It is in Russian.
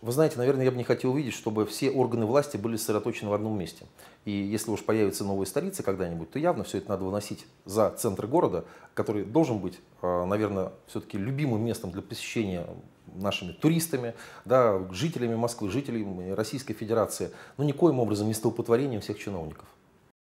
Вы знаете, наверное, я бы не хотел увидеть, чтобы все органы власти были сосредоточены в одном месте. И если уж появится новая столица когда-нибудь, то явно все это надо выносить за центр города, который должен быть, э, наверное, все-таки любимым местом для посещения нашими туристами, да, жителями Москвы, жителями Российской Федерации, но никоим образом не столпотворением всех чиновников.